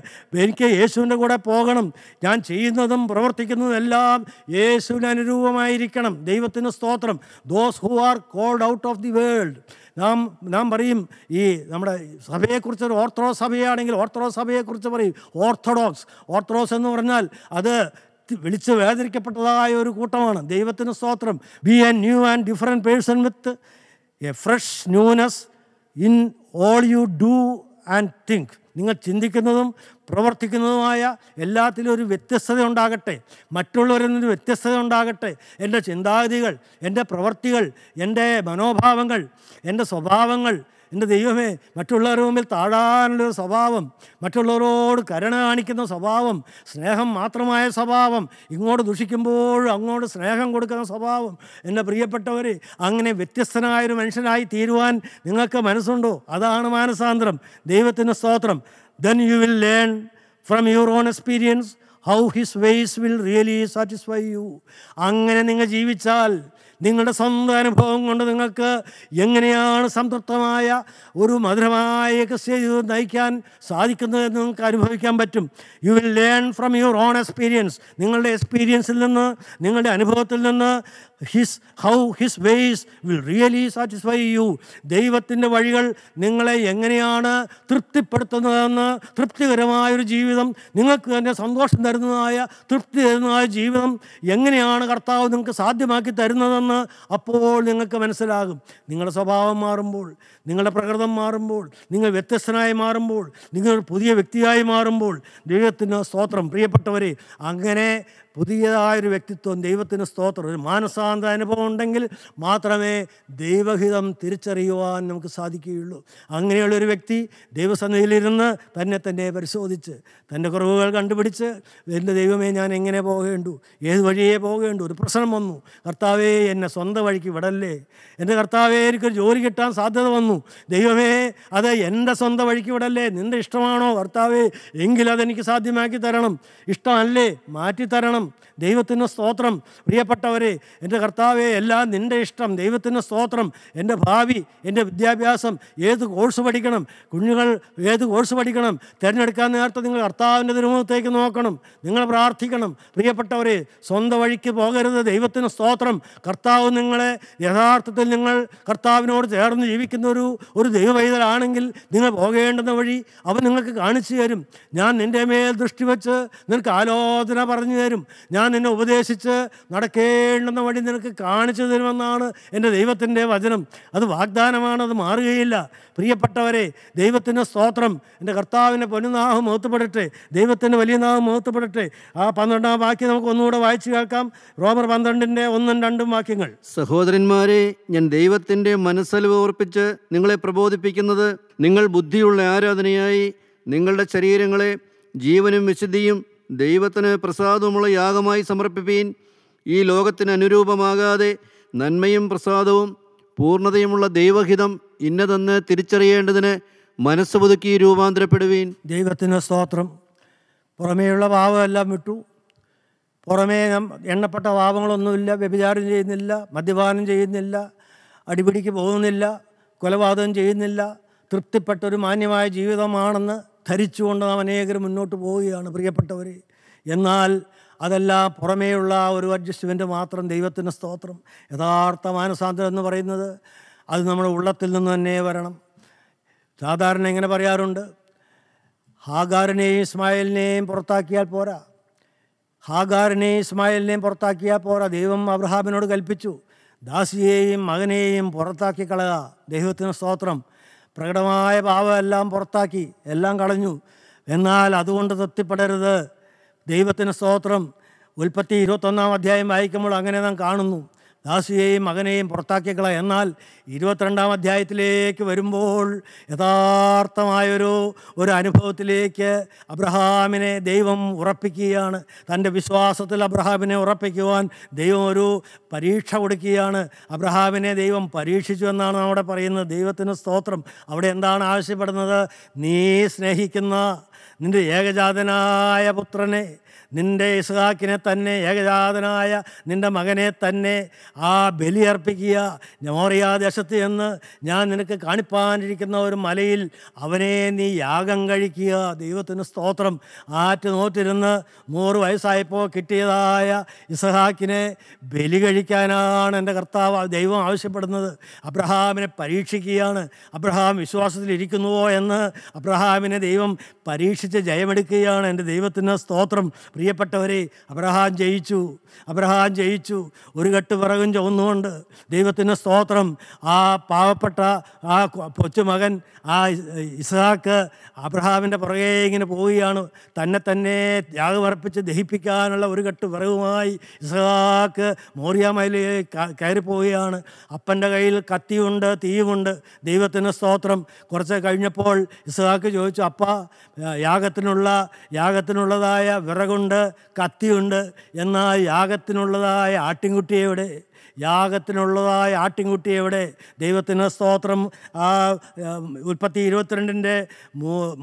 എനിക്ക് യേശുവിൻ്റെ കൂടെ പോകണം ഞാൻ ചെയ്യുന്നതും പ്രവർത്തിക്കുന്നതെല്ലാം യേശുവിന് അനുരൂപമായിരിക്കണം ദൈവത്തിന് സ്തോത്രം those who are called out of the world നാം നാം പറയും ഈ നമ്മുടെ സഭയെക്കുറിച്ച് ഒരു ഓർത്തഡോക്സ് സഭയാണെങ്കിൽ ഓർത്തഡോക്സ് സഭയെക്കുറിച്ച് പറയും ഓർത്തഡോക്സ് ഓർത്തഡോക്സ് എന്ന് പറഞ്ഞാൽ അത് വിളിച്ച് വേദനിക്കപ്പെട്ടതായ ഒരു കൂട്ടമാണ് ദൈവത്തിന് സ്തോത്രം be a new and different person with a fresh newness in all you do and think നിങ്ങൾ ചിന്തിക്കുന്നതും പ്രവർത്തിക്കുന്നതുമായ എല്ലാത്തിലും ഒരു വ്യത്യസ്തത ഉണ്ടാകട്ടെ മറ്റുള്ളവരിൽ നിന്നൊരു വ്യത്യസ്തത ഉണ്ടാകട്ടെ എൻ്റെ ചിന്താഗതികൾ എൻ്റെ പ്രവർത്തികൾ എൻ്റെ മനോഭാവങ്ങൾ എൻ്റെ സ്വഭാവങ്ങൾ എൻ്റെ ദൈവമേ മറ്റുള്ളവരുടെ മുമ്പിൽ താഴാനുള്ളൊരു സ്വഭാവം മറ്റുള്ളവരോട് കരുണ കാണിക്കുന്ന സ്വഭാവം സ്നേഹം മാത്രമായ സ്വഭാവം ഇങ്ങോട്ട് ദുഷിക്കുമ്പോഴും അങ്ങോട്ട് സ്നേഹം കൊടുക്കുന്ന സ്വഭാവം എൻ്റെ പ്രിയപ്പെട്ടവർ അങ്ങനെ വ്യത്യസ്തനായൊരു മനുഷ്യനായി തീരുവാൻ നിങ്ങൾക്ക് മനസ്സുണ്ടോ അതാണ് മാനസാന്തരം ദൈവത്തിൻ്റെ സ്തോത്രം then you will learn from your own experience how his ways will really satisfy you അങ്ങനെ നിങ്ങൾ ജീവിച്ചാൽ നിങ്ങളുടെ സ്വന്തം അനുഭവം കൊണ്ട് നിങ്ങൾക്ക് എങ്ങനെയാണ് സംതൃപ്തമായ ഒരു മധുരമായ ക്രിസ്ത്യ നയിക്കാൻ എന്ന് നിങ്ങൾക്ക് അനുഭവിക്കാൻ പറ്റും you will learn from your own experience നിങ്ങളുടെ എക്സ്പീരിയൻസിൽ നിന്ന് നിങ്ങളുടെ അനുഭവത്തിൽ നിന്ന് his how his ways will really satisfy you ദൈവത്തിൻ്റെ വഴികൾ നിങ്ങളെ എങ്ങനെയാണ് തൃപ്തിപ്പെടുത്തുന്നതെന്ന് തൃപ്തികരമായൊരു ജീവിതം നിങ്ങൾക്ക് തന്നെ സന്തോഷം തരുന്നതായ തൃപ്തി തരുന്നതായ ജീവിതം എങ്ങനെയാണ് കർത്താവ് നിങ്ങൾക്ക് സാധ്യമാക്കി തരുന്നതെന്ന് എന്ന് അപ്പോൾ നിങ്ങൾക്ക് മനസ്സിലാകും നിങ്ങളുടെ സ്വഭാവം മാറുമ്പോൾ നിങ്ങളുടെ പ്രകൃതം മാറുമ്പോൾ നിങ്ങൾ വ്യത്യസ്തനായി മാറുമ്പോൾ നിങ്ങൾ പുതിയ വ്യക്തിയായി മാറുമ്പോൾ ദൈവത്തിന് സ്തോത്രം പ്രിയപ്പെട്ടവരെ അങ്ങനെ പുതിയതായൊരു വ്യക്തിത്വം ദൈവത്തിന് സ്തോത്രം ഒരു മാനസാന്ത അനുഭവം ഉണ്ടെങ്കിൽ മാത്രമേ ദൈവഹിതം തിരിച്ചറിയുവാൻ നമുക്ക് സാധിക്കുകയുള്ളൂ അങ്ങനെയുള്ളൊരു വ്യക്തി ദൈവസന്നിധിയിലിരുന്ന് തന്നെ തന്നെ പരിശോധിച്ച് തൻ്റെ കുറവുകൾ കണ്ടുപിടിച്ച് എൻ്റെ ദൈവമേ ഞാൻ എങ്ങനെ പോകേണ്ടു ഏത് വഴിയെ പോകേണ്ടു ഒരു പ്രശ്നം വന്നു കർത്താവേ എന്നെ സ്വന്തം വഴിക്ക് വിടല്ലേ എൻ്റെ കർത്താവേ എനിക്കൊരു ജോലി കിട്ടാൻ സാധ്യത വന്നു ദൈവമേ അത് എൻ്റെ സ്വന്തം വഴിക്ക് വിടല്ലേ നിൻ്റെ ഇഷ്ടമാണോ കർത്താവേ എങ്കിലതെനിക്ക് സാധ്യമാക്കി തരണം ഇഷ്ടമല്ലേ മാറ്റിത്തരണം സ്തോത്രം ദൈവത്തിന് സ്തോത്രം പ്രിയപ്പെട്ടവരെ എൻ്റെ കർത്താവെ എല്ലാം നിൻ്റെ ഇഷ്ടം ദൈവത്തിന് സ്തോത്രം എൻ്റെ ഭാവി എൻ്റെ വിദ്യാഭ്യാസം ഏത് കോഴ്സ് പഠിക്കണം കുഞ്ഞുങ്ങൾ ഏത് കോഴ്സ് പഠിക്കണം തിരഞ്ഞെടുക്കാൻ നേരത്തെ നിങ്ങൾ കർത്താവിൻ്റെ തിരുമുഖത്തേക്ക് നോക്കണം നിങ്ങൾ പ്രാർത്ഥിക്കണം പ്രിയപ്പെട്ടവരെ സ്വന്തം വഴിക്ക് പോകരുത് ദൈവത്തിന് സ്തോത്രം കർത്താവ് നിങ്ങളെ യഥാർത്ഥത്തിൽ നിങ്ങൾ കർത്താവിനോട് ചേർന്ന് ജീവിക്കുന്ന ഒരു ഒരു ദൈവവൈതലാണെങ്കിൽ നിങ്ങൾ പോകേണ്ടുന്ന വഴി അവൻ നിങ്ങൾക്ക് കാണിച്ചു തരും ഞാൻ നിൻ്റെ മേൽ ദൃഷ്ടി വെച്ച് നിനക്ക് ആലോചന പറഞ്ഞു തരും ഞാൻ നിന്നെ ഉപദേശിച്ച് നടക്കേണ്ടുന്ന വഴി നിനക്ക് കാണിച്ചു തരുമെന്നാണ് എൻ്റെ ദൈവത്തിൻ്റെ വചനം അത് വാഗ്ദാനമാണ് അത് മാറുകയില്ല പ്രിയപ്പെട്ടവരെ ദൈവത്തിൻ്റെ സ്തോത്രം എൻ്റെ കർത്താവിൻ്റെ പൊന്നുനാഹം മുഹത്തപ്പെടട്ടെ ദൈവത്തിൻ്റെ വലിയ നാഹം മുഹത്തപ്പെടട്ടെ ആ പന്ത്രണ്ടാം വാക്യം നമുക്ക് ഒന്നുകൂടെ വായിച്ചു കേൾക്കാം റോമർ പന്ത്രണ്ടിൻ്റെ ഒന്നും രണ്ടും വാക്യങ്ങൾ സഹോദരന്മാരെ ഞാൻ ദൈവത്തിൻ്റെ മനസ്സലിവ് ഓർപ്പിച്ച് നിങ്ങളെ പ്രബോധിപ്പിക്കുന്നത് നിങ്ങൾ ബുദ്ധിയുള്ള ആരാധനയായി നിങ്ങളുടെ ശരീരങ്ങളെ ജീവനും വിശുദ്ധിയും ദൈവത്തിന് പ്രസാദമുള്ള യാഗമായി സമർപ്പിപ്പീൻ ഈ ലോകത്തിന് അനുരൂപമാകാതെ നന്മയും പ്രസാദവും പൂർണ്ണതയുമുള്ള ദൈവഹിതം ഇന്നതെന്ന് തിരിച്ചറിയേണ്ടതിന് മനസ്സ് പുതുക്കി രൂപാന്തരപ്പെടുവീൻ ദൈവത്തിന് സ്തോത്രം പുറമേയുള്ള പാവമെല്ലാം വിട്ടു പുറമേ എണ്ണപ്പെട്ട പാവങ്ങളൊന്നുമില്ല വ്യഭിചാരം ചെയ്യുന്നില്ല മദ്യപാനം ചെയ്യുന്നില്ല അടിപിടിക്ക് പോകുന്നില്ല കൊലപാതകം ചെയ്യുന്നില്ല തൃപ്തിപ്പെട്ടൊരു മാന്യമായ ജീവിതമാണെന്ന് ധരിച്ചുകൊണ്ട് നാം അനേകർ മുന്നോട്ട് പോവുകയാണ് പ്രിയപ്പെട്ടവർ എന്നാൽ അതല്ല പുറമേയുള്ള ഒരു അഡ്ജസ്റ്റ്മെൻറ്റ് മാത്രം ദൈവത്തിന് സ്തോത്രം യഥാർത്ഥ മാനസാന്തരം എന്ന് പറയുന്നത് അത് നമ്മുടെ ഉള്ളത്തിൽ നിന്ന് തന്നെ വരണം സാധാരണ എങ്ങനെ പറയാറുണ്ട് ഹാഗാറിനെയും ഇസ്മായിലിനെയും പുറത്താക്കിയാൽ പോരാ ഹാഗാറിനെയും ഇസ്മായിലിനെയും പുറത്താക്കിയാൽ പോരാ ദൈവം അബ്രഹാമിനോട് കൽപ്പിച്ചു ദാസിയെയും മകനെയും പുറത്താക്കി കളയുക ദൈവത്തിന് സ്തോത്രം പ്രകടമായ പാപമെല്ലാം പുറത്താക്കി എല്ലാം കളഞ്ഞു എന്നാൽ അതുകൊണ്ട് തൃപ്തിപ്പെടരുത് ദൈവത്തിന് സ്തോത്രം ഉൽപ്പത്തി ഇരുപത്തൊന്നാം അധ്യായം വായിക്കുമ്പോൾ അങ്ങനെ നാം കാണുന്നു ദാസിയെയും മകനെയും പുറത്താക്കിയക്കള എന്നാൽ ഇരുപത്തിരണ്ടാം അധ്യായത്തിലേക്ക് വരുമ്പോൾ യഥാർത്ഥമായൊരു ഒരു അനുഭവത്തിലേക്ക് അബ്രഹാമിനെ ദൈവം ഉറപ്പിക്കുകയാണ് തൻ്റെ വിശ്വാസത്തിൽ അബ്രഹാമിനെ ഉറപ്പിക്കുവാൻ ദൈവം ഒരു പരീക്ഷ കൊടുക്കുകയാണ് അബ്രഹാമിനെ ദൈവം പരീക്ഷിച്ചു എന്നാണ് നമ്മുടെ പറയുന്നത് ദൈവത്തിന് സ്തോത്രം അവിടെ എന്താണ് ആവശ്യപ്പെടുന്നത് നീ സ്നേഹിക്കുന്ന നിൻ്റെ ഏകജാതനായ പുത്രനെ നിൻ്റെ ഇസ്ഹാക്കിനെ തന്നെ ഏകജാതനായ നിൻ്റെ മകനെ തന്നെ ആ ബലിയർപ്പിക്കുക മോറിയാ ദേശത്ത് ചെന്ന് ഞാൻ നിനക്ക് കാണിപ്പാനിരിക്കുന്ന ഒരു മലയിൽ അവനെ നീ യാഗം കഴിക്കുക ദൈവത്തിന് സ്തോത്രം ആറ്റ് നൂറ് വയസ്സായപ്പോൾ കിട്ടിയതായ ഇസഹാക്കിനെ ബലി കഴിക്കാനാണ് എൻ്റെ കർത്താവ് ദൈവം ആവശ്യപ്പെടുന്നത് അബ്രഹാമിനെ പരീക്ഷിക്കുകയാണ് അബ്രഹാം വിശ്വാസത്തിലിരിക്കുന്നുവോ എന്ന് അബ്രഹാമിനെ ദൈവം പരീക്ഷിച്ച് ജയമെടുക്കുകയാണ് എൻ്റെ ദൈവത്തിൻ്റെ സ്തോത്രം പ്രിയപ്പെട്ടവരെ അബ്രഹാം ജയിച്ചു അബ്രഹാം ജയിച്ചു ഒരു കെട്ട് പിറകും ചുവന്നുകൊണ്ട് ദൈവത്തിൻ്റെ സ്തോത്രം ആ പാവപ്പെട്ട ആ കൊച്ചുമകൻ ആ ഇസ്ഹാക്ക് അബ്രഹാമിൻ്റെ പുറകെ ഇങ്ങനെ പോവുകയാണ് തന്നെ തന്നെ ത്യാഗമർപ്പിച്ച് ദഹിപ്പിക്കാനുള്ള ഒരു കെട്ട് പിറകുമായി ഇസ്ഹാക്ക് മോറിയാമയിലെ കയറിപ്പോവുകയാണ് അപ്പൻ്റെ കയ്യിൽ കത്തിയുണ്ട് തീയുമുണ്ട് ദൈവത്തിൻ്റെ സ്തോത്രം കുറച്ച് കഴിഞ്ഞപ്പോൾ ഇസ്ഹാക്ക് ചോദിച്ചു അപ്പ യാഗത്തിനുള്ള യാഗത്തിനുള്ളതായ വിറകുണ്ട് വാളുണ്ട് കത്തിയുണ്ട് എന്നാൽ യാഗത്തിനുള്ളതായ ആട്ടിൻകുട്ടിയെ എവിടെ യാഗത്തിനുള്ളതായ ആട്ടിൻകുട്ടി എവിടെ ദൈവത്തിന് സ്തോത്രം ആ ഉൽപ്പത്തി ഇരുപത്തിരണ്ടിൻ്റെ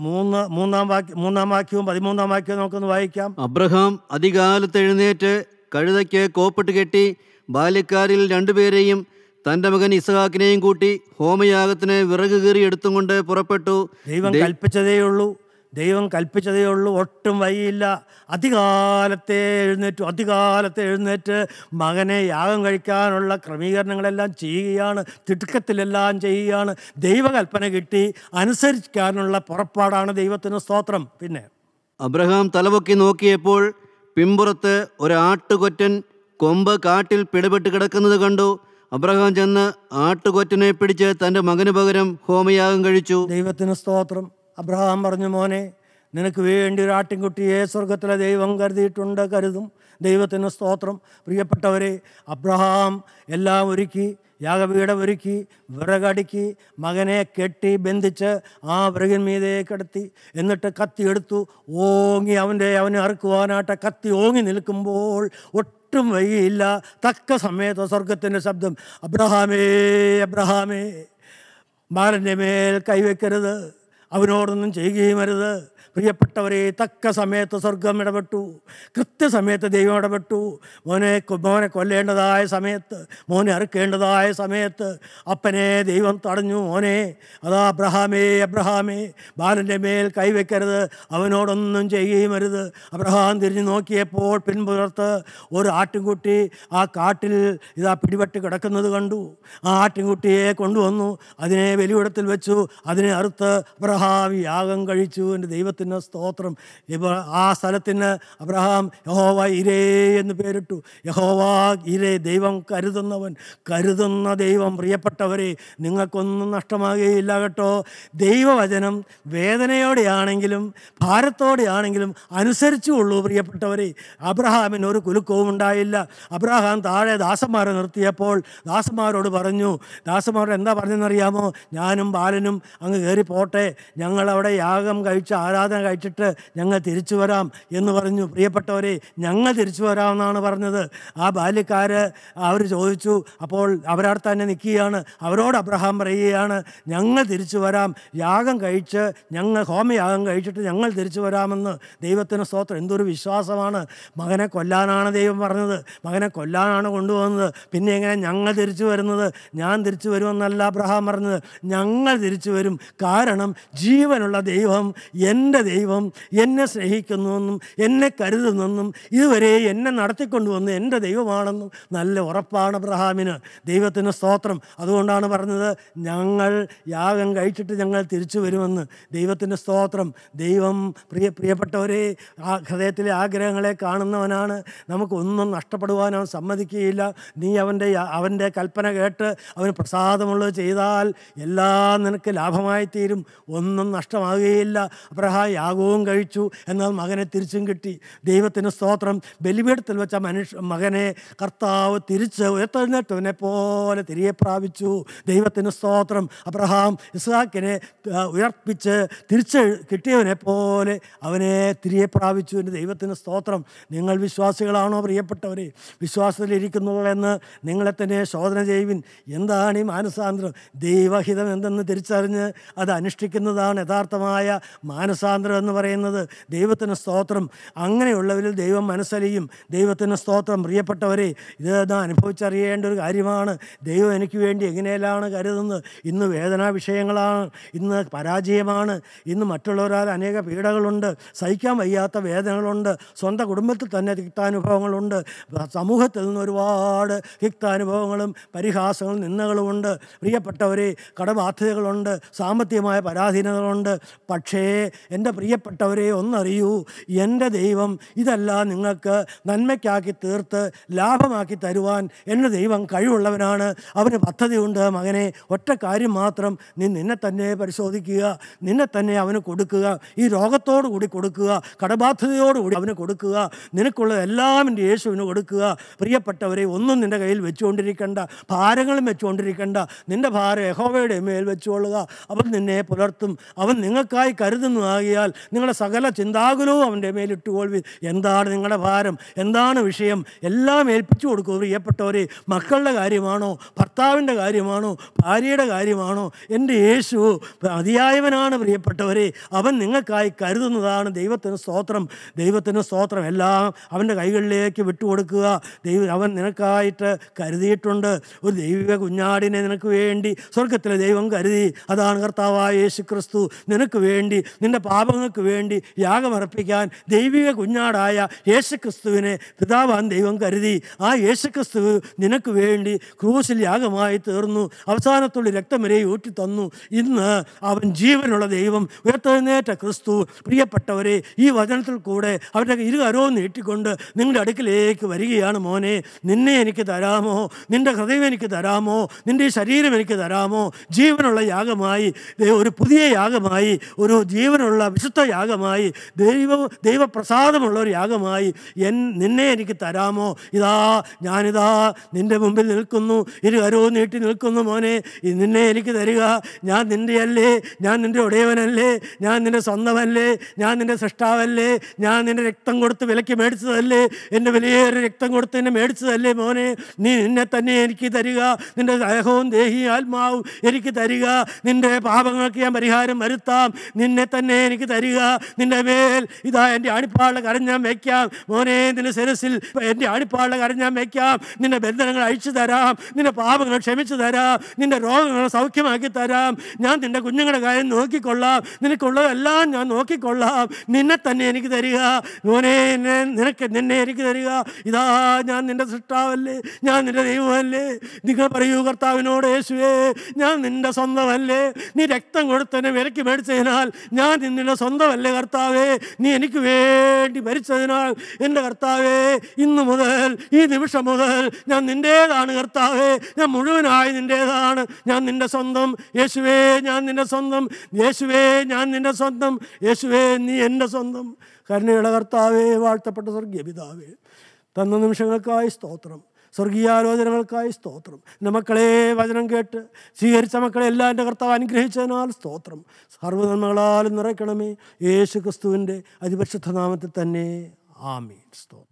മൂന്ന് മൂന്നാം വാക്യം മൂന്നാം വാക്യവും പതിമൂന്നാം വാക്യവും നമുക്കൊന്ന് വായിക്കാം അബ്രഹാം അധികാലത്ത് എഴുന്നേറ്റ് കഴുതയ്ക്ക് കോപ്പിട്ട് കെട്ടി ബാല്യക്കാരിൽ രണ്ടുപേരെയും തന്റെ മകൻ ഇസഹാക്കിനെയും കൂട്ടി ഹോമയാഗത്തിന് വിറക് കീറി എടുത്തുകൊണ്ട് പുറപ്പെട്ടു ദൈവം കൽപ്പിച്ചതേയുള്ളൂ ദൈവം കൽപ്പിച്ചതേ ഉള്ളൂ ഒട്ടും വൈയില്ല അധികാലത്തെ എഴുന്നേറ്റു അധികാലത്തെ എഴുന്നേറ്റ് മകനെ യാഗം കഴിക്കാനുള്ള ക്രമീകരണങ്ങളെല്ലാം ചെയ്യുകയാണ് തിടുക്കത്തിലെല്ലാം ചെയ്യുകയാണ് ദൈവകൽപ്പന കിട്ടി അനുസരിക്കാനുള്ള പുറപ്പാടാണ് ദൈവത്തിന് സ്തോത്രം പിന്നെ അബ്രഹാം തലവൊക്കി നോക്കിയപ്പോൾ പിമ്പുറത്ത് ഒരാട്ടുകൊറ്റൻ കൊമ്പ് കാട്ടിൽ പിടപെട്ട് കിടക്കുന്നത് കണ്ടു അബ്രഹാം ചെന്ന് ആട്ടുകൊറ്റനെ പിടിച്ച് തൻ്റെ മകന് പകരം ഹോമയാഗം കഴിച്ചു ദൈവത്തിന് സ്തോത്രം അബ്രഹാം പറഞ്ഞു മോനെ നിനക്ക് വേണ്ടി ഒരു ആട്ടിൻകുട്ടിയെ സ്വർഗത്തിലെ ദൈവം കരുതിയിട്ടുണ്ട് കരുതും ദൈവത്തിന് സ്തോത്രം പ്രിയപ്പെട്ടവരെ അബ്രഹാം എല്ലാം ഒരുക്കി യാഗപീഠം ഒരുക്കി വിറകടുക്കി മകനെ കെട്ടി ബന്ധിച്ച് ആ വിറകിൻ മീതെ കിടത്തി എന്നിട്ട് കത്തി എടുത്തു ഓങ്ങി അവൻ്റെ അവനെ അറുക്കുവാനായിട്ട് കത്തി ഓങ്ങി നിൽക്കുമ്പോൾ ഒട്ടും വൈകിയില്ല തക്ക സമയത്ത് സ്വർഗത്തിൻ്റെ ശബ്ദം അബ്രഹാമേ അബ്രഹാമേ മകൻ്റെ മേൽ കൈവെക്കരുത് അവനോടൊന്നും ചെയ്യുകയും അരുത് പ്രിയപ്പെട്ടവരെ തക്ക സമയത്ത് സ്വർഗം ഇടപെട്ടു കൃത്യസമയത്ത് ദൈവം ഇടപെട്ടു മോനെ മോനെ കൊല്ലേണ്ടതായ സമയത്ത് മോനെ അറുക്കേണ്ടതായ സമയത്ത് അപ്പനെ ദൈവം തടഞ്ഞു മോനെ അതാ അബ്രഹാമേ അബ്രഹാമേ ബാലൻ്റെ മേൽ കൈവെക്കരുത് അവനോടൊന്നും ചെയ്യുമരുത് അബ്രഹാം തിരിഞ്ഞു നോക്കിയപ്പോൾ പിൻപുലർത്ത് ഒരു ആട്ടിൻകുട്ടി ആ കാട്ടിൽ ഇതാ പിടിപെട്ട് കിടക്കുന്നത് കണ്ടു ആ ആട്ടിൻകുട്ടിയെ കൊണ്ടുവന്നു അതിനെ വെലിവിടത്തിൽ വെച്ചു അതിനെ അറുത്ത് അബ്രഹാം യാഗം കഴിച്ചു എൻ്റെ ദൈവത്തിന് ദൈവത്തിന് സ്തോത്രം ആ സ്ഥലത്തിന് അബ്രഹാം യഹോവ ഇരേ എന്ന് പേരിട്ടു യഹോവ ഇരേ ദൈവം കരുതുന്നവൻ കരുതുന്ന ദൈവം പ്രിയപ്പെട്ടവരെ നിങ്ങൾക്കൊന്നും നഷ്ടമാകുകയില്ല കേട്ടോ ദൈവവചനം വേദനയോടെയാണെങ്കിലും ഭാരത്തോടെയാണെങ്കിലും അനുസരിച്ചു ഉള്ളൂ പ്രിയപ്പെട്ടവരെ അബ്രഹാമിന് ഒരു കുലുക്കവും ഉണ്ടായില്ല അബ്രഹാം താഴെ ദാസന്മാരെ നിർത്തിയപ്പോൾ ദാസന്മാരോട് പറഞ്ഞു ദാസന്മാരോട് എന്താ പറഞ്ഞെന്നറിയാമോ ഞാനും ബാലനും അങ്ങ് കയറി പോട്ടെ ഞങ്ങളവിടെ യാഗം കഴിച്ച് ആരാധന ഭക്ഷണം കഴിച്ചിട്ട് ഞങ്ങൾ തിരിച്ചു വരാം എന്ന് പറഞ്ഞു പ്രിയപ്പെട്ടവരെ ഞങ്ങൾ തിരിച്ചു വരാമെന്നാണ് പറഞ്ഞത് ആ ബാല്യക്കാർ അവർ ചോദിച്ചു അപ്പോൾ അവരവിടെ തന്നെ നിൽക്കുകയാണ് അവരോട് അബ്രഹാം പറയുകയാണ് ഞങ്ങൾ തിരിച്ചു വരാം യാഗം കഴിച്ച് ഞങ്ങൾ ഹോമയാഗം കഴിച്ചിട്ട് ഞങ്ങൾ തിരിച്ചു വരാമെന്ന് ദൈവത്തിന് സ്തോത്രം എന്തൊരു വിശ്വാസമാണ് മകനെ കൊല്ലാനാണ് ദൈവം പറഞ്ഞത് മകനെ കൊല്ലാനാണ് കൊണ്ടുപോകുന്നത് പിന്നെ എങ്ങനെ ഞങ്ങൾ തിരിച്ചു വരുന്നത് ഞാൻ തിരിച്ചു വരുമെന്നല്ല അബ്രഹാം പറഞ്ഞത് ഞങ്ങൾ തിരിച്ചു വരും കാരണം ജീവനുള്ള ദൈവം എൻ്റെ എൻ്റെ ദൈവം എന്നെ സ്നേഹിക്കുന്നുവെന്നും എന്നെ കരുതുന്നെന്നും ഇതുവരെ എന്നെ നടത്തിക്കൊണ്ടുവന്ന് എൻ്റെ ദൈവമാണെന്നും നല്ല ഉറപ്പാണ് അബ്രഹാമിന് ദൈവത്തിന് സ്തോത്രം അതുകൊണ്ടാണ് പറഞ്ഞത് ഞങ്ങൾ യാഗം കഴിച്ചിട്ട് ഞങ്ങൾ തിരിച്ചു വരുമെന്ന് ദൈവത്തിൻ്റെ സ്തോത്രം ദൈവം പ്രിയ പ്രിയപ്പെട്ടവരെ ആ ഹൃദയത്തിലെ ആഗ്രഹങ്ങളെ കാണുന്നവനാണ് നമുക്കൊന്നും നഷ്ടപ്പെടുവാൻ അവൻ സമ്മതിക്കുകയില്ല നീ അവൻ്റെ അവൻ്റെ കൽപ്പന കേട്ട് അവന് പ്രസാദമുള്ളത് ചെയ്താൽ എല്ലാം നിനക്ക് ലാഭമായി ഒന്നും നഷ്ടമാകുകയില്ല അബ്രഹാം യാഗവും കഴിച്ചു എന്നാൽ മകനെ തിരിച്ചും കിട്ടി ദൈവത്തിന് സ്തോത്രം ബലിപീഠത്തിൽ വെച്ച മനുഷ്യ മകനെ കർത്താവ് തിരിച്ച് ഉയർത്തെഴുന്നേറ്റവനെ പോലെ തിരികെ പ്രാപിച്ചു ദൈവത്തിന് സ്തോത്രം അബ്രഹാം ഇസ്ഹാക്കിനെ ഉയർപ്പിച്ച് തിരിച്ച് കിട്ടിയവനെ പോലെ അവനെ തിരികെ പ്രാപിച്ചു എൻ്റെ ദൈവത്തിന് സ്തോത്രം നിങ്ങൾ വിശ്വാസികളാണോ പ്രിയപ്പെട്ടവരെ വിശ്വാസത്തിലിരിക്കുന്നുള്ളെന്ന് നിങ്ങളെ തന്നെ ശോധന ചെയ്യുവിൻ എന്താണ് ഈ മാനസാന്തരം ദൈവഹിതം എന്തെന്ന് തിരിച്ചറിഞ്ഞ് അത് അനുഷ്ഠിക്കുന്നതാണ് യഥാർത്ഥമായ മാനസാന്തരം മാനസാന്തരം എന്ന് പറയുന്നത് ദൈവത്തിന് സ്തോത്രം അങ്ങനെയുള്ളവരിൽ ദൈവം മനസ്സലിയും ദൈവത്തിന് സ്തോത്രം പ്രിയപ്പെട്ടവരെ ഇത് നാം അനുഭവിച്ചറിയേണ്ട ഒരു കാര്യമാണ് ദൈവം എനിക്ക് വേണ്ടി എങ്ങനെയെല്ലാം കരുതുന്നത് ഇന്ന് വേദനാ വിഷയങ്ങളാണ് ഇന്ന് പരാജയമാണ് ഇന്ന് മറ്റുള്ളവരാൽ അനേക പീഡകളുണ്ട് സഹിക്കാൻ വയ്യാത്ത വേദനകളുണ്ട് സ്വന്തം കുടുംബത്തിൽ തന്നെ തിക്താനുഭവങ്ങളുണ്ട് സമൂഹത്തിൽ നിന്ന് ഒരുപാട് തിക്താനുഭവങ്ങളും പരിഹാസങ്ങളും നിന്നകളുമുണ്ട് പ്രിയപ്പെട്ടവരെ കടബാധ്യതകളുണ്ട് സാമ്പത്തികമായ പരാധീനതകളുണ്ട് പക്ഷേ എൻ്റെ എൻ്റെ പ്രിയപ്പെട്ടവരെ ഒന്നറിയൂ എൻ്റെ ദൈവം ഇതെല്ലാം നിങ്ങൾക്ക് നന്മയ്ക്കാക്കി തീർത്ത് ലാഭമാക്കി തരുവാൻ എൻ്റെ ദൈവം കഴിവുള്ളവനാണ് അവന് പദ്ധതിയുണ്ട് മകനെ ഒറ്റ കാര്യം മാത്രം നീ നിന്നെ തന്നെ പരിശോധിക്കുക നിന്നെ തന്നെ അവന് കൊടുക്കുക ഈ രോഗത്തോടു കൂടി കൊടുക്കുക കടബാധ്യതയോടുകൂടി അവന് കൊടുക്കുക നിനക്കുള്ളതെല്ലാം എൻ്റെ യേശുവിന് കൊടുക്കുക പ്രിയപ്പെട്ടവരെ ഒന്നും നിൻ്റെ കയ്യിൽ വെച്ചുകൊണ്ടിരിക്കേണ്ട ഭാരങ്ങളും വെച്ചുകൊണ്ടിരിക്കേണ്ട നിൻ്റെ ഭാരം യഹോവയുടെ മേൽ വെച്ചുകൊള്ളുക അവൻ നിന്നെ പുലർത്തും അവൻ നിങ്ങൾക്കായി കരുതുന്നതാകിയ ചെയ്താൽ നിങ്ങളുടെ സകല ചിന്താകുലവും അവൻ്റെ മേലിട്ട് കൊള്ളുവിൻ എന്താണ് നിങ്ങളുടെ ഭാരം എന്താണ് വിഷയം എല്ലാം ഏൽപ്പിച്ചു കൊടുക്കുക പ്രിയപ്പെട്ടവരെ മക്കളുടെ കാര്യമാണോ ഭർത്താവിൻ്റെ കാര്യമാണോ ഭാര്യയുടെ കാര്യമാണോ എൻ്റെ യേശു അതിയായവനാണ് പ്രിയപ്പെട്ടവരെ അവൻ നിങ്ങൾക്കായി കരുതുന്നതാണ് ദൈവത്തിന് സ്തോത്രം ദൈവത്തിന് സ്തോത്രം എല്ലാം അവൻ്റെ കൈകളിലേക്ക് വിട്ടുകൊടുക്കുക ദൈവം അവൻ നിനക്കായിട്ട് കരുതിയിട്ടുണ്ട് ഒരു ദൈവിക കുഞ്ഞാടിനെ നിനക്ക് വേണ്ടി സ്വർഗത്തിലെ ദൈവം കരുതി അതാണ് കർത്താവായ യേശു ക്രിസ്തു നിനക്ക് വേണ്ടി നിൻ്റെ പാപ പാപങ്ങൾക്ക് വേണ്ടി യാഗമർപ്പിക്കാൻ ദൈവിക കുഞ്ഞാടായ യേശുക്രിസ്തുവിനെ പിതാവാൻ ദൈവം കരുതി ആ യേശുക്രിസ്തു നിനക്ക് വേണ്ടി ക്രൂസിൽ യാഗമായി തീർന്നു അവസാനത്തുള്ള രക്തം ഊറ്റി തന്നു ഇന്ന് അവൻ ജീവനുള്ള ദൈവം ഉയർത്തുന്നേറ്റ ക്രിസ്തു പ്രിയപ്പെട്ടവരെ ഈ വചനത്തിൽ കൂടെ അവരുടെ ഇരുകരവും നീട്ടിക്കൊണ്ട് നിങ്ങളുടെ അടുക്കിലേക്ക് വരികയാണ് മോനെ നിന്നെ എനിക്ക് തരാമോ നിൻ്റെ ഹൃദയം എനിക്ക് തരാമോ നിൻ്റെ ഈ ശരീരം എനിക്ക് തരാമോ ജീവനുള്ള യാഗമായി ഒരു പുതിയ യാഗമായി ഒരു ജീവനുള്ള പരിശുദ്ധ യാഗമായി ദൈവ ദൈവപ്രസാദമുള്ള ഒരു യാഗമായി എൻ നിന്നെ എനിക്ക് തരാമോ ഇതാ ഞാനിതാ നിൻ്റെ മുമ്പിൽ നിൽക്കുന്നു ഇരു കരവും നീട്ടി നിൽക്കുന്നു മോനെ നിന്നെ എനിക്ക് തരിക ഞാൻ നിൻ്റെയല്ലേ ഞാൻ നിൻ്റെ ഉടയവനല്ലേ ഞാൻ നിൻ്റെ സ്വന്തമല്ലേ ഞാൻ നിൻ്റെ സൃഷ്ടാവല്ലേ ഞാൻ നിൻ്റെ രക്തം കൊടുത്ത് വിലയ്ക്ക് മേടിച്ചതല്ലേ എൻ്റെ വിലയേറെ രക്തം കൊടുത്ത് എന്നെ മേടിച്ചതല്ലേ മോനെ നീ നിന്നെ തന്നെ എനിക്ക് തരിക നിൻ്റെ ദേഹവും ദേഹി ആത്മാവും എനിക്ക് തരിക നിൻ്റെ പാപങ്ങൾക്ക് ഞാൻ പരിഹാരം വരുത്താം നിന്നെ തന്നെ എനിക്ക് തരിക നിന്റെ മേൽ ഇതാ എൻ്റെ അണിപ്പാളിൽ കരഞ്ഞാൻ വയ്ക്കാം മോനെ നിന്റെ സിരസിൽ എൻ്റെ അണിപ്പാളിൽ കരഞ്ഞാൻ വയ്ക്കാം നിന്റെ ബന്ധനങ്ങൾ അഴിച്ചു തരാം നിന്റെ പാപങ്ങൾ ക്ഷമിച്ചു തരാം നിന്റെ രോഗങ്ങൾ സൗഖ്യമാക്കി തരാം ഞാൻ നിന്റെ കുഞ്ഞുങ്ങളുടെ കാര്യം നോക്കിക്കൊള്ളാം നിനക്കുള്ളതെല്ലാം ഞാൻ നോക്കിക്കൊള്ളാം നിന്നെ തന്നെ എനിക്ക് തരിക മോനെ നിനക്ക് നിന്നെ എനിക്ക് തരിക ഇതാ ഞാൻ നിന്റെ സൃഷ്ടാവല്ലേ ഞാൻ നിന്റെ ദൈവമല്ലേ നിങ്ങൾ പറയൂ കർത്താവിനോട് യേശുവേ ഞാൻ നിന്റെ സ്വന്തമല്ലേ നീ രക്തം കൊടുത്തതിനെ വിലക്ക് മേടിച്ചതിനാൽ ഞാൻ നിന്നിൽ എൻ്റെ സ്വന്തമല്ലേ കർത്താവേ നീ എനിക്ക് വേണ്ടി മരിച്ചതിനാൽ എൻ്റെ കർത്താവേ ഇന്നു മുതൽ ഈ നിമിഷം മുതൽ ഞാൻ നിൻ്റേതാണ് കർത്താവേ ഞാൻ മുഴുവനായി നിൻ്റേതാണ് ഞാൻ നിൻ്റെ സ്വന്തം യേശുവേ ഞാൻ നിൻ്റെ സ്വന്തം യേശുവേ ഞാൻ നിൻ്റെ സ്വന്തം യേശുവേ നീ എൻ്റെ സ്വന്തം കരുണയുടെ കർത്താവേ വാഴ്ത്തപ്പെട്ട സ്വർഗീയ പിതാവേ തന്ന നിമിഷങ്ങൾക്കായി സ്തോത്രം സ്വർഗീയാലോചനകൾക്കായി സ്തോത്രം എൻ്റെ മക്കളെ വചനം കേട്ട് സ്വീകരിച്ച മക്കളെ എല്ലാം എൻ്റെ കർത്താവ് അനുഗ്രഹിച്ചതിനാൽ സ്തോത്രം സർവ്വനന്മകളാലും നിറയ്ക്കണമേ യേശു ക്രിസ്തുവിൻ്റെ അതിപരിശുദ്ധ നാമത്തിൽ തന്നെ ആമീൻ സ്തോത്രം